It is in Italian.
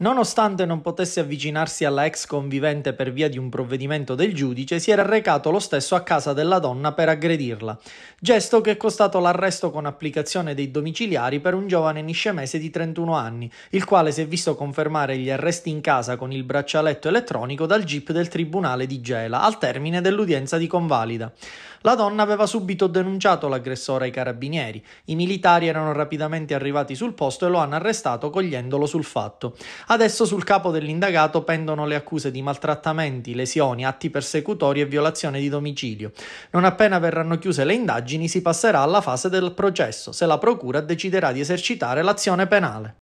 Nonostante non potesse avvicinarsi alla ex convivente per via di un provvedimento del giudice, si era recato lo stesso a casa della donna per aggredirla, gesto che è costato l'arresto con applicazione dei domiciliari per un giovane niscemese di 31 anni, il quale si è visto confermare gli arresti in casa con il braccialetto elettronico dal GIP del Tribunale di Gela al termine dell'udienza di convalida. La donna aveva subito denunciato l'aggressore ai carabinieri. I militari erano rapidamente arrivati sul posto e lo hanno arrestato cogliendolo sul fatto. Adesso sul capo dell'indagato pendono le accuse di maltrattamenti, lesioni, atti persecutori e violazione di domicilio. Non appena verranno chiuse le indagini si passerà alla fase del processo, se la procura deciderà di esercitare l'azione penale.